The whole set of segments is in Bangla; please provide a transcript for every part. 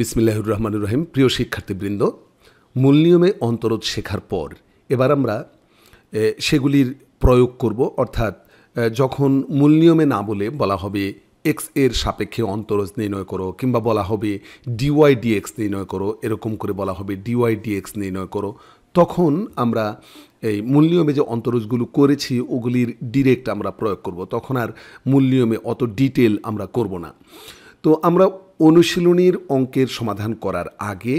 বিসমিল্লাহুর রহমানুর রহিম প্রিয় শিক্ষার্থীবৃন্দ মূল নিয়মে অন্তরত শেখার পর এবার আমরা সেগুলির প্রয়োগ করব অর্থাৎ যখন মূল নিয়মে না বলে বলা হবে এক্স এর সাপেক্ষে অন্তরজ নির্ণয় করো কিংবা বলা হবে ডিওয়াই ডিএক্স নির্ণয় করো এরকম করে বলা হবে ডিওয়াই ডিএক্স নির্ণয় করো তখন আমরা এই মূল নিয়মে যে অন্তরজগুলো করেছি ওগুলির ডিরেক্ট আমরা প্রয়োগ করব তখন আর মূল নিয়মে অত ডিটেল আমরা করব না তো আমরা অনুশীলনীর অঙ্কের সমাধান করার আগে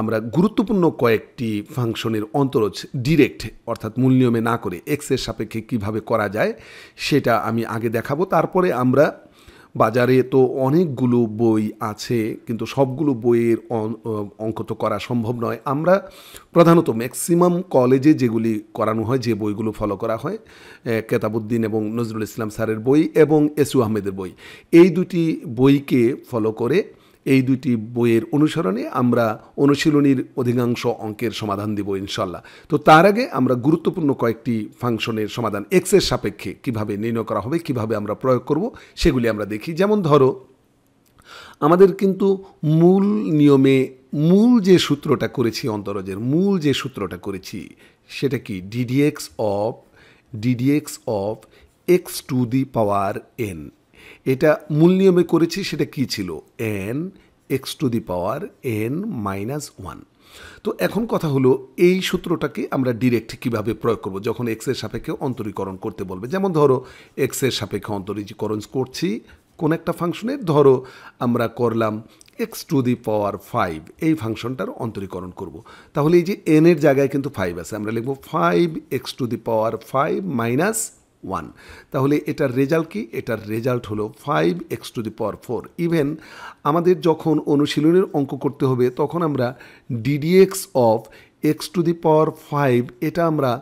আমরা গুরুত্বপূর্ণ কয়েকটি ফাংশনের অন্তরজ ডিরেক্ট অর্থাৎ মূল নিয়মে না করে এক্সের সাপেক্ষে কিভাবে করা যায় সেটা আমি আগে দেখাবো তারপরে আমরা বাজারে তো অনেকগুলো বই আছে কিন্তু সবগুলো বইয়ের অঙ্ক তো করা সম্ভব নয় আমরা প্রধানত ম্যাক্সিমাম কলেজে যেগুলি করানো হয় যে বইগুলো ফলো করা হয় কেতাবুদ্দিন এবং নজরুল ইসলাম স্যারের বই এবং এসু আহমেদের বই এই দুটি বইকে ফলো করে এই দুটি বইয়ের অনুসরণে আমরা অনুশীলনীর অধিকাংশ অঙ্কের সমাধান দেব ইনশাল্লাহ তো তার আগে আমরা গুরুত্বপূর্ণ কয়েকটি ফাংশনের সমাধান এক্সের সাপেক্ষে কিভাবে নির্ণয় করা হবে কিভাবে আমরা প্রয়োগ করব সেগুলি আমরা দেখি যেমন ধরো আমাদের কিন্তু মূল নিয়মে মূল যে সূত্রটা করেছি অন্তরজের মূল যে সূত্রটা করেছি সেটা কি ddx of ddx of x to the power n এটা মূল নিয়মে করেছি সেটা কি ছিল n x to the power n minus one তো এখন কথা হলো এই সূত্রটাকে আমরা ডিরেক্ট কিভাবে প্রয়োগ করব যখন এক্স এর সাপেক্ষে অন্তরীকরণ করতে বলবে যেমন ধরো এক্স এর সাপেক্ষে অন্তরীকরণ করছি কোন একটা ফাংশনের ধরো আমরা করলাম x to the power five এই ফাংশনটার অন্তরীকরণ করব তাহলে এই যে এন এর জায়গায় কিন্তু ফাইভ আছে আমরা লিখব five x to the power five minus one তাহলে এটার রেজাল্ট কি এটার রেজাল্ট হলো five x to the power four even আমাদের যখন অনুশীলনের অঙ্ক করতে হবে তখন আমরা ddx of x to the power five এটা আমরা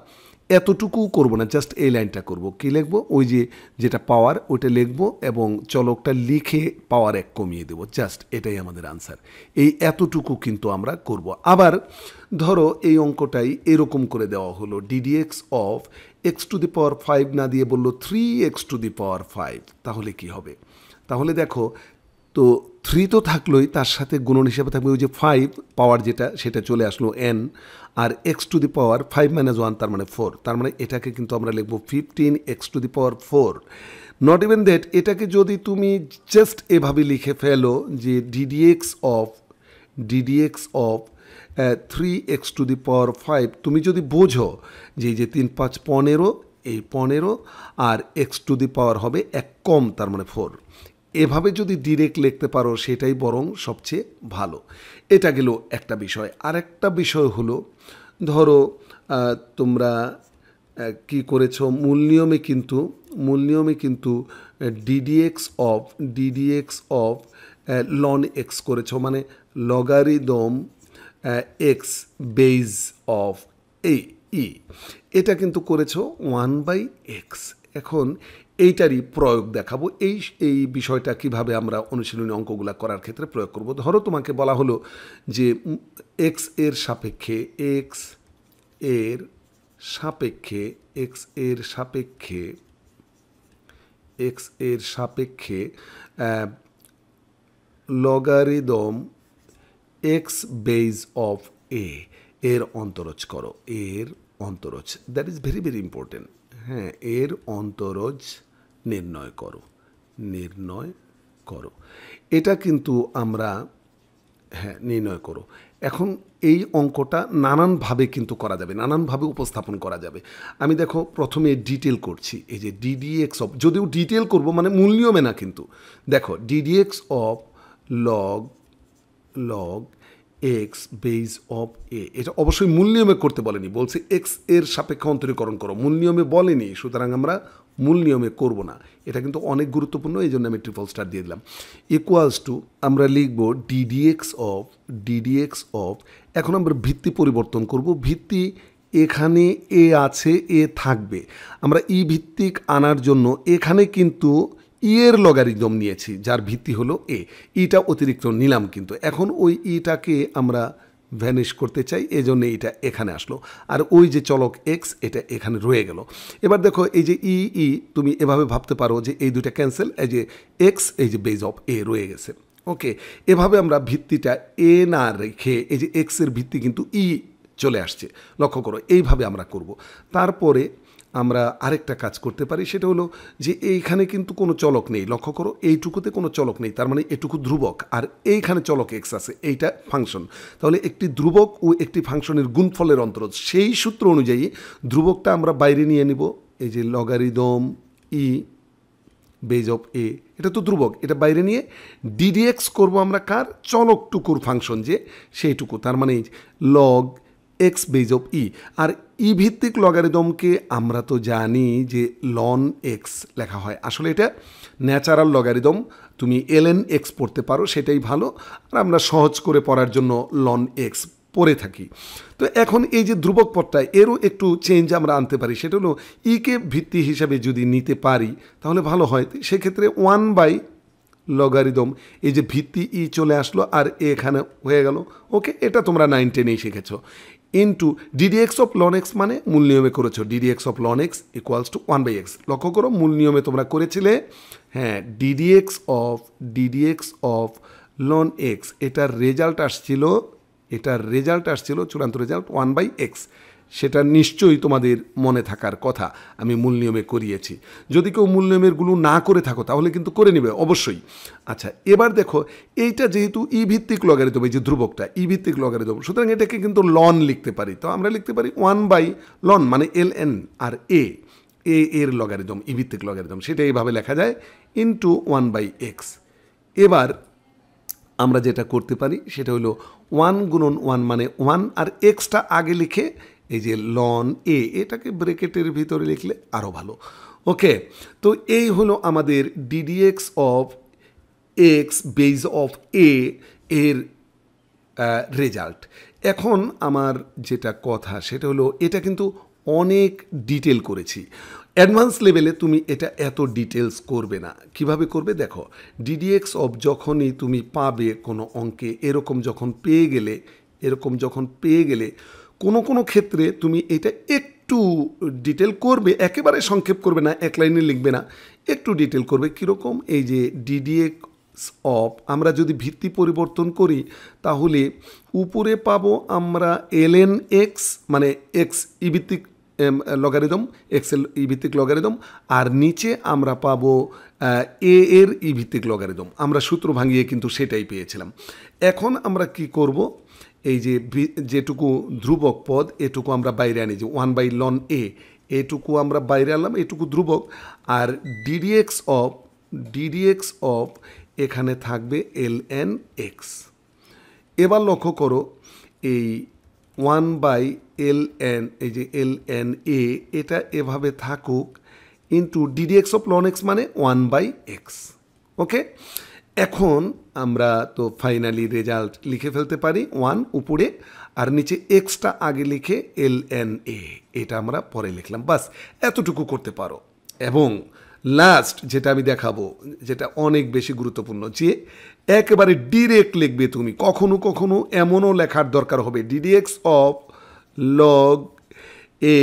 এতটুকু করব না জাস্ট এই লাইনটা করব কি লিখব ওই যে যেটা পাওয়ার ওইটা লিখব এবং চলকটা লিখে পাওয়ার এক কমিয়ে দেব জাস্ট এটাই আমাদের আনসার এই এতটুকু কিন্তু আমরা করব আবার ধরো এই অঙ্কটাই এরকম করে দেওয়া হলো ddx of x to the power five না দিয়ে বললো three x to the power five তাহলে কি হবে তাহলে দেখো তো থ্রি তো থাকলোই তার সাথে গুণন হিসাবে থাকবে ওই যে ফাইভ পাওয়ার যেটা সেটা চলে আসলো এন আর x to the power five minus one তার মানে ফোর তার মানে এটাকে কিন্তু আমরা লিখবো fifteen x to the power four not even that এটাকে যদি তুমি জাস্ট এভাবে লিখে ফেলো যে ddx of ddx of three x to the power five তুমি যদি বোঝো যে যে তিন পাঁচ পনেরো এই পনেরো আর এক্স টু দি পাওয়ার হবে এক কম তার মানে ফোর এভাবে যদি ডিরেক্ট লিখতে পারো সেটাই বরং সবচেয়ে ভালো এটা গেল একটা বিষয় আর একটা বিষয় হলো ধরো তোমরা কি করেছো মূল নিয়মে কিন্তু মূল নিয়মে কিন্তু ddx of ddx of ln x করেছো মানে logarithm x base of a ই এটা কিন্তু করেছো ওয়ান বাই এক্স এখন এইটারই প্রয়োগ দেখাবো এই এই বিষয়টা কিভাবে আমরা অনুশীলনী অঙ্কগুলা করার ক্ষেত্রে প্রয়োগ করব ধরো তোমাকে বলা হলো যে এক্স এর সাপেক্ষে এক্স এর সাপেক্ষে এক্স এর সাপেক্ষে এক্স এর সাপেক্ষে logarithm x base of a এর অন্তরজ করো এর অন্তরজ that is very very important হ্যাঁ এর অন্তরজ নির্ণয় করো নির্ণয় করো এটা কিন্তু আমরা হ্যাঁ নির্ণয় করো এখন এই অঙ্কটা নানানভাবে কিন্তু করা যাবে নানানভাবে উপস্থাপন করা যাবে আমি দেখো প্রথমে ডিটেল করছি এই যে ডিডিএক্স অফ যদিও ডিটেল করব মানে মূল নিয়মে না কিন্তু দেখো ddx of log log x base of a এটা অবশ্যই মূল নিয়মে করতে বলেনি বলছে এক্স এর সাপেক্ষে অন্তরীকরণ করো মূল নিয়মে বলেনি সুতরাং আমরা মূল নিয়মে করব না এটা কিন্তু অনেক গুরুত্বপূর্ণ এই জন্য আমি ট্রিপল স্টার দিয়ে দিলাম ইকুয়ালস টু আমরা লিখব ডিডিএক্স অফ ডিডিএক্স অফ এখন আমরা ভিত্তি পরিবর্তন করব ভিত্তি এখানে এ আছে এ থাকবে আমরা ই ভিত্তিক আনার জন্য এখানে কিন্তু ই এর লগারিদম নিয়েছি যার ভিত্তি হলো এ ইটা অতিরিক্ত নিলাম কিন্তু এখন ওই ইটাকে আমরা ভ্যানিশ করতে চাই এজন্য এটা এখানে আসলো আর ওই যে চলক এক্স এটা এখানে রয়ে গেল এবার দেখো এই যে ই ই তুমি এভাবে ভাবতে পারো যে এই দুটা ক্যান্সেল এই যে এক্স এই যে বেজ অফ এ রয়ে গেছে ওকে এভাবে আমরা ভিত্তিটা এ না রেখে এই যে এক্সের ভিত্তি কিন্তু ই চলে আসছে লক্ষ্য করো এইভাবে আমরা করব তারপরে আমরা আরেকটা কাজ করতে পারি সেটা হলো যে এইখানে কিন্তু কোনো চলক নেই লক্ষ্য করো এইটুকুতে কোনো চলক নেই তার মানে এটুকু ধ্রুবক আর এইখানে চলক এক্স আছে এইটা ফাংশন তাহলে একটি ধ্রুবক ও একটি ফাংশনের গুণফলের অন্তর সেই সূত্র অনুযায়ী ধ্রুবকটা আমরা বাইরে নিয়ে নিব এই যে logarithm e base of a এটা তো ধ্রুবক এটা বাইরে নিয়ে ডিডিএক্স করবো আমরা কার চলকটুকুর ফাংশন যে সেইটুকু তার মানে log x base of e আর ই ভিত্তিক লগারিদমকে আমরা তো জানি যে লন এক্স লেখা হয় আসলে এটা ন্যাচারাল লগারিদম তুমি এলএন এক্স পড়তে পারো সেটাই ভালো আর আমরা সহজ করে পড়ার জন্য লন এক্স পড়ে থাকি তো এখন এই যে ধ্রুবক পথটা এরও একটু চেঞ্জ আমরা আনতে পারি সেটা হলো ইকে e ভিত্তি হিসাবে যদি নিতে পারি তাহলে ভালো হয় সেক্ষেত্রে ওয়ান বাই লগারিদম এই যে ভিত্তি ই e চলে আসলো আর এখানে হয়ে গেল ওকে এটা তোমরা নাইন টেনেই শিখেছো into ddx of ln x মানে মূল নিয়মে করেছো ddx of ln x equals to one by x লক্ষ্য করো মূল নিয়মে তোমরা করেছিলে হ্যাঁ ddx of ddx of ln x এটার রেজাল্ট আসছিল এটার রেজাল্ট আসছিল চূড়ান্ত রেজাল্ট ওয়ান বাই এক্স সেটা নিশ্চয়ই তোমাদের মনে থাকার কথা আমি মূল নিয়মে করিয়েছি যদি কেউ মূল নিয়মেরগুলো না করে থাকো তাহলে কিন্তু করে নেবে অবশ্যই আচ্ছা এবার দেখো এইটা যেহেতু ই ভিত্তিক লগারিদম এই যে ধ্রুবকটা ই ভিত্তিক দেবো সুতরাং এটাকে কিন্তু লন লিখতে পারি তো আমরা লিখতে পারি ওয়ান বাই লন মানে এল এন আর এ এ এর লগারিদম ই ভিত্তিক লগারিদম সেটা এইভাবে লেখা যায় ইন্টু ওয়ান বাই এক্স এবার আমরা যেটা করতে পারি সেটা হলো ওয়ান গুণন ওয়ান মানে ওয়ান আর এক্সটা আগে লিখে এই যে লন এ এটাকে ব্রেকেটের ভিতরে লিখলে আরও ভালো ওকে তো এই হলো আমাদের ddx of x base of a এর রেজাল্ট এখন আমার যেটা কথা সেটা হলো এটা কিন্তু অনেক ডিটেল করেছি অ্যাডভান্স লেভেলে তুমি এটা এত ডিটেলস করবে না কিভাবে করবে দেখো ডিডিএক্স অফ যখনই তুমি পাবে কোনো অঙ্কে এরকম যখন পেয়ে গেলে এরকম যখন পেয়ে গেলে কোনো কোনো ক্ষেত্রে তুমি এটা একটু ডিটেল করবে একেবারে সংক্ষেপ করবে না এক লাইনে লিখবে না একটু ডিটেল করবে কীরকম এই যে ডিডিএ অফ আমরা যদি ভিত্তি পরিবর্তন করি তাহলে উপরে পাবো আমরা এলএন এক্স মানে এক্স ইভিত্তিক লগারিদম এক্সেল এল ইভিত্তিক লগারিদম আর নিচে আমরা পাব এ এর ইভিত্তিক লগারিদম আমরা সূত্র ভাঙিয়ে কিন্তু সেটাই পেয়েছিলাম এখন আমরা কি করব এই যে যেটুকু ধ্রুবক পদ এটুকু আমরা বাইরে আনি যে ওয়ান বাই লন এ এটুকু আমরা বাইরে আনলাম এটুকু ধ্রুবক আর ডিডিএক্স অফ ডিডিএক্স অফ এখানে থাকবে এল এন এক্স এবার লক্ষ্য করো এই ওয়ান বাই এল এন এই যে এল এন এ এটা এভাবে থাকুক into ddx of ln x মানে ওয়ান বাই এক্স ওকে এখন আমরা তো ফাইনালি রেজাল্ট লিখে ফেলতে পারি ওয়ান উপরে আর নিচে এক্সটা আগে লিখে এল এন এ এটা আমরা পরে লিখলাম বাস এতটুকু করতে পারো এবং লাস্ট যেটা আমি দেখাবো যেটা অনেক বেশি গুরুত্বপূর্ণ যে একেবারে ডিরেক্ট লিখবে তুমি কখনো কখনো এমনও লেখার দরকার হবে ddx of log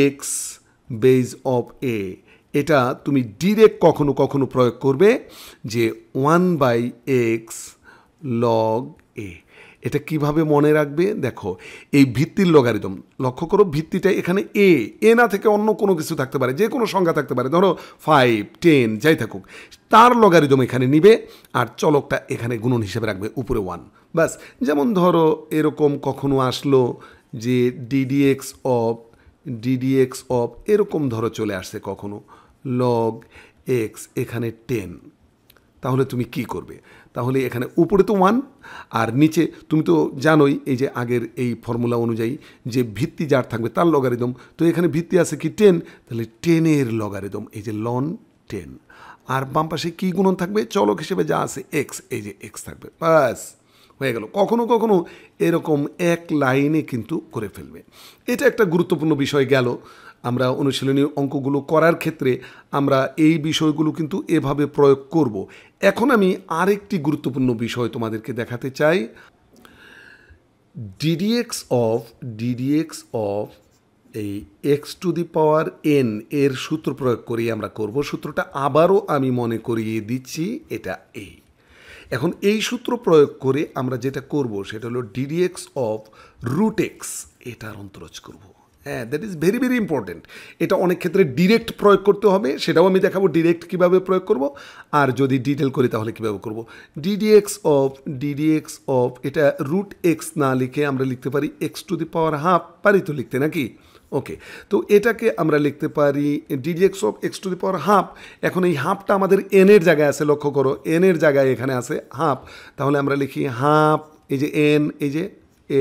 x base of a এটা তুমি ডিরেক্ট কখনো কখনো প্রয়োগ করবে যে one by x log a এটা কিভাবে মনে রাখবে দেখো এই ভিত্তির লগারিদম লক্ষ্য করো ভিত্তিটা এখানে এ এ না থেকে অন্য কোনো কিছু থাকতে পারে যে কোনো সংখ্যা থাকতে পারে ধরো ফাইভ টেন যাই থাকুক তার লগারিদম এখানে নিবে আর চলকটা এখানে গুণন হিসেবে রাখবে উপরে ওয়ান বাস যেমন ধরো এরকম কখনো আসলো যে ডিডিএক্স অফ ডিডিএক্স অফ এরকম ধরো চলে আসছে কখনো লগ এক্স এখানে টেন তাহলে তুমি কি করবে তাহলে এখানে উপরে তো ওয়ান আর নিচে তুমি তো জানোই এই যে আগের এই ফর্মুলা অনুযায়ী যে ভিত্তি যার থাকবে তার লগারিদম তো এখানে ভিত্তি আছে কি টেন তাহলে টেনের লগারিদম এই যে লন টেন আর বাম পাশে কী গুণন থাকবে চলক হিসেবে যা আছে এক্স এই যে এক্স থাকবে বাস হয়ে গেল কখনো কখনো এরকম এক লাইনে কিন্তু করে ফেলবে এটা একটা গুরুত্বপূর্ণ বিষয় গেল আমরা অনুশীলনী অঙ্কগুলো করার ক্ষেত্রে আমরা এই বিষয়গুলো কিন্তু এভাবে প্রয়োগ করব। এখন আমি আরেকটি গুরুত্বপূর্ণ বিষয় তোমাদেরকে দেখাতে চাই ডিডিএক্স অফ ডিডিএক্স অফ এই x to the power n এর সূত্র প্রয়োগ করি আমরা করব সূত্রটা আবারও আমি মনে করিয়ে দিচ্ছি এটা এই এখন এই সূত্র প্রয়োগ করে আমরা যেটা করব সেটা হলো ডিডিএক্স অফ রুট এক্স এটার অন্তরজ করবো হ্যাঁ that is very very important এটা অনেক ক্ষেত্রে ডিরেক্ট প্রয়োগ করতে হবে সেটাও আমি দেখাবো ডিরেক্ট কীভাবে প্রয়োগ করব আর যদি ডিটেল করি তাহলে কীভাবে করব ডিডিএক্স অফ ডিডিএক্স অফ এটা রুট এক্স না লিখে আমরা লিখতে পারি x to the power half পারি তো লিখতে নাকি ওকে তো এটাকে আমরা লিখতে পারি ddx of x to the power half এখন এই হাফটা আমাদের এনের জায়গায় আছে লক্ষ্য করো এনের জায়গায় এখানে আছে হাফ তাহলে আমরা লিখি হাফ এই যে এন এই যে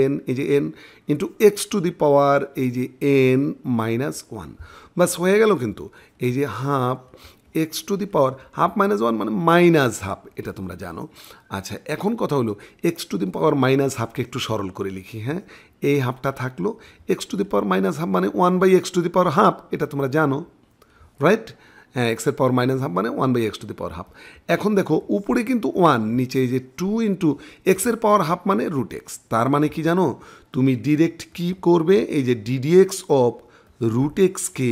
এন এই যে n into x to the power এই যে এন মাইনাস ওয়ান বাস হয়ে গেল কিন্তু এই যে half x to the power half minus one মানে মাইনাস হাফ এটা তোমরা জানো আচ্ছা এখন কথা হলো x to the power minus হাফকে একটু সরল করে লিখি হ্যাঁ এই হাফটা থাকলো x to the power minus half মানে one by x to the power half এটা তোমরা জানো রাইট হ্যাঁ এক্সের পাওয়ার মাইনাস হাফ মানে one by x to the power half এখন দেখো উপরে কিন্তু ওয়ান নিচে এই যে টু ইন্টু এক্সের পাওয়ার হাফ মানে রুট এক্স তার মানে কি জানো তুমি ডিরেক্ট কি করবে এই যে ডিডিএক্স অফ রুট এক্সকে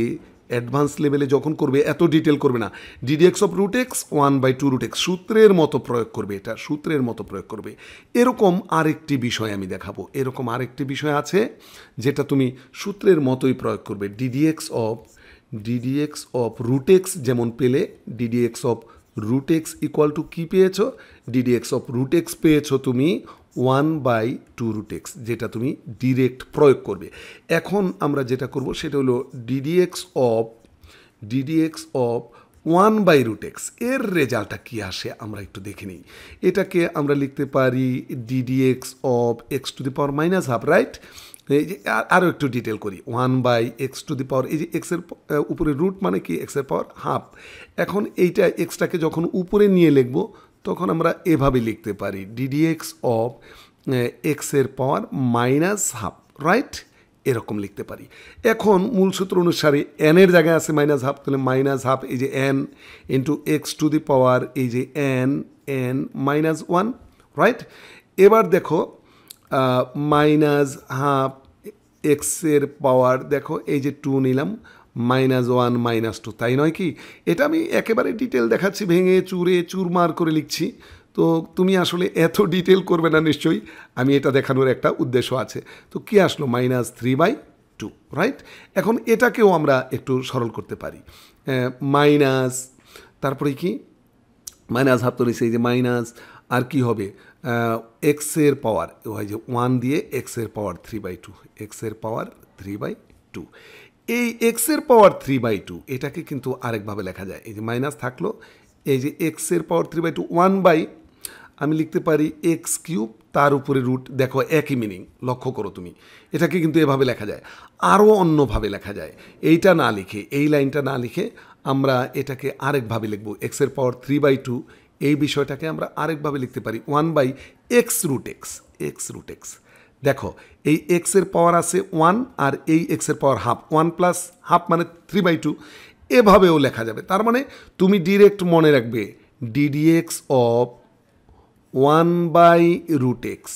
অ্যাডভান্স লেভেলে যখন করবে এত ডিটেল করবে না ddx of root x one by two root x সূত্রের মতো প্রয়োগ করবে এটা সূত্রের মতো প্রয়োগ করবে এরকম আরেকটি বিষয় আমি দেখাবো এরকম আরেকটি বিষয় আছে যেটা তুমি সূত্রের মতোই প্রয়োগ করবে ddx of ddx of root x যেমন পেলে ddx of root x equal to কী পেয়েছো ডিডিএক্স অফ রুট এক্স পেয়েছো তুমি one by two root x যেটা তুমি ডিরেক্ট প্রয়োগ করবে এখন আমরা যেটা করব সেটা হলো ddx of ddx of one by root x এর রেজাল্টটা কী আসে আমরা একটু দেখে নিই এটাকে আমরা লিখতে পারি ddx of x to the power minus half right এই যে আরও একটু ডিটেল করি one by x to the power এই যে এক্সের উপরে রুট মানে কি এক্সের পাওয়ার হাফ এখন এইটা এক্সটাকে যখন উপরে নিয়ে লিখব তখন আমরা এভাবে লিখতে পারি ডিডিএক্স অফ এক্সের পাওয়ার মাইনাস হাফ রাইট এরকম লিখতে পারি এখন মূল সূত্র অনুসারে এর জায়গায় আছে মাইনাস হাফ তাহলে মাইনাস হাফ এই যে n into x to the power এই যে n n minus one right এবার দেখো মাইনাস হাফ এক্সের পাওয়ার দেখো এই যে টু নিলাম মাইনাস ওয়ান মাইনাস টু তাই নয় কি এটা আমি একেবারে ডিটেল দেখাচ্ছি ভেঙে চুরে চুরমার করে লিখছি তো তুমি আসলে এত ডিটেল করবে না নিশ্চয়ই আমি এটা দেখানোর একটা উদ্দেশ্য আছে তো কি আসলো minus three by two right এখন এটাকেও আমরা একটু সরল করতে পারি মাইনাস তারপরে কি মাইনাস হাফ তো নিচ্ছে এই যে মাইনাস আর কি হবে এক্সের পাওয়ার হয় যে ওয়ান দিয়ে এক্সের পাওয়ার থ্রি বাই টু এক্সের পাওয়ার থ্রি বাই টু এই এক্সের পাওয়ার থ্রি বাই টু এটাকে কিন্তু আরেকভাবে লেখা যায় এই যে মাইনাস থাকলো এই যে এক্সের power three by two one by আমি লিখতে পারি এক্স কিউব তার উপরে রুট দেখো একই মিনিং লক্ষ্য করো তুমি এটাকে কিন্তু এভাবে লেখা যায় আরও অন্যভাবে লেখা যায় এইটা না লিখে এই লাইনটা না লিখে আমরা এটাকে আরেকভাবে লিখবো এক্সের পাওয়ার থ্রি বাই টু এই বিষয়টাকে আমরা আরেকভাবে লিখতে পারি one by x root x x root x দেখো এই এক্সের পাওয়ার আছে ওয়ান আর এই এক্সের power half one plus half মানে থ্রি বাই টু এভাবেও লেখা যাবে তার মানে তুমি ডিরেক্ট মনে রাখবে ddx of one by root x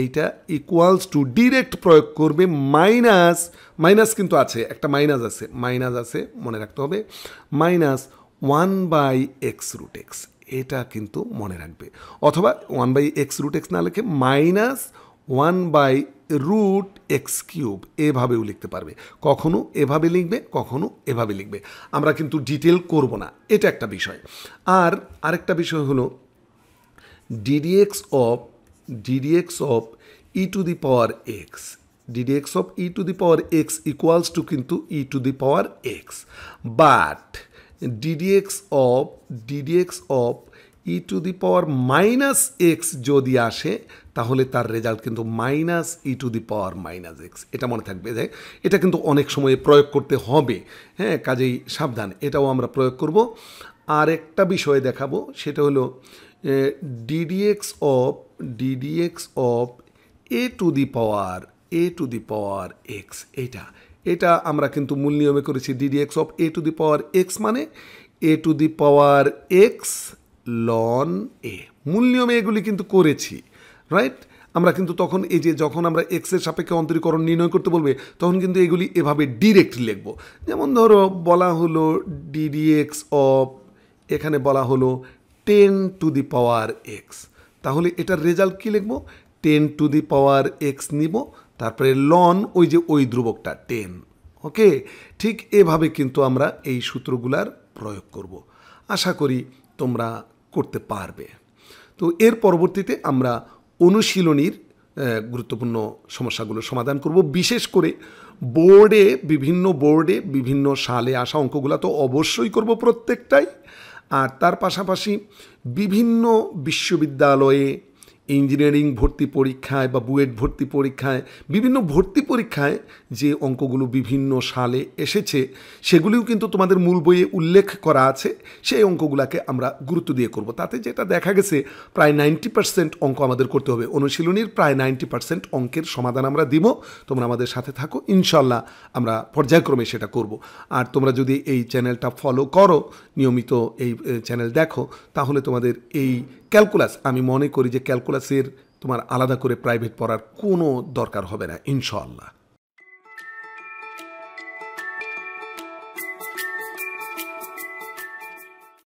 এইটা ইকুয়ালস টু ডিরেক্ট প্রয়োগ করবে মাইনাস মাইনাস কিন্তু আছে একটা মাইনাস আছে মাইনাস আছে মনে রাখতে হবে minus one by x root x এটা কিন্তু মনে রাখবে অথবা one by x root x না লিখে minus one by root x cube এভাবেও লিখতে পারবে কখনো এভাবে লিখবে কখনো এভাবে লিখবে আমরা কিন্তু ডিটেল করব না এটা একটা বিষয় আর আরেকটা বিষয় হলো ddx of ddx of e to the power x ddx of e to the power x equals to কিন্তু e to the power x but ddx of ddx of e to the power minus x যদি আসে তাহলে তার রেজাল্ট কিন্তু minus e to the power minus x এটা মনে থাকবে যে এটা কিন্তু অনেক সময়ে প্রয়োগ করতে হবে হ্যাঁ কাজেই সাবধান এটাও আমরা প্রয়োগ করব আর একটা বিষয় দেখাবো সেটা হলো ddx of ddx of a to the power a to the power x এটা এটা আমরা কিন্তু মূল নিয়মে করেছি ddx of a to the power x মানে a to the power x ln a মূল নিয়মে এগুলি কিন্তু করেছি রাইট আমরা কিন্তু তখন এই যে যখন আমরা এক্সের সাপেক্ষে অন্তরীকরণ নির্ণয় করতে বলবে তখন কিন্তু এগুলি এভাবে ডিরেক্ট লিখব যেমন ধরো বলা হলো ডিডিএক্স অফ এখানে বলা হলো ten to the power x তাহলে এটার রেজাল্ট কী লিখব ten to the power x নিব তারপরে লন ওই যে ওই ধ্রুবকটা টেন ওকে ঠিক এভাবে কিন্তু আমরা এই সূত্রগুলার প্রয়োগ করব আশা করি তোমরা করতে পারবে তো এর পরবর্তীতে আমরা অনুশীলনীর গুরুত্বপূর্ণ সমস্যাগুলো সমাধান করব বিশেষ করে বোর্ডে বিভিন্ন বোর্ডে বিভিন্ন সালে আসা অঙ্কগুলো তো অবশ্যই করব প্রত্যেকটাই আর তার পাশাপাশি বিভিন্ন বিশ্ববিদ্যালয়ে ইঞ্জিনিয়ারিং ভর্তি পরীক্ষায় বা বুয়েট ভর্তি পরীক্ষায় বিভিন্ন ভর্তি পরীক্ষায় যে অঙ্কগুলো বিভিন্ন সালে এসেছে সেগুলিও কিন্তু তোমাদের মূল বইয়ে উল্লেখ করা আছে সেই অঙ্কগুলোকে আমরা গুরুত্ব দিয়ে করব তাতে যেটা দেখা গেছে প্রায় নাইনটি পার্সেন্ট অঙ্ক আমাদের করতে হবে অনুশীলনীর প্রায় নাইনটি পার্সেন্ট অঙ্কের সমাধান আমরা দিব তোমরা আমাদের সাথে থাকো ইনশাল্লাহ আমরা পর্যায়ক্রমে সেটা করব আর তোমরা যদি এই চ্যানেলটা ফলো করো নিয়মিত এই চ্যানেল দেখো তাহলে তোমাদের এই ক্যালকুলাস আমি মনে করি যে ক্যালকুলাসের তোমার আলাদা করে প্রাইভেট পড়ার কোনো দরকার হবে না ইনশাল্লাহ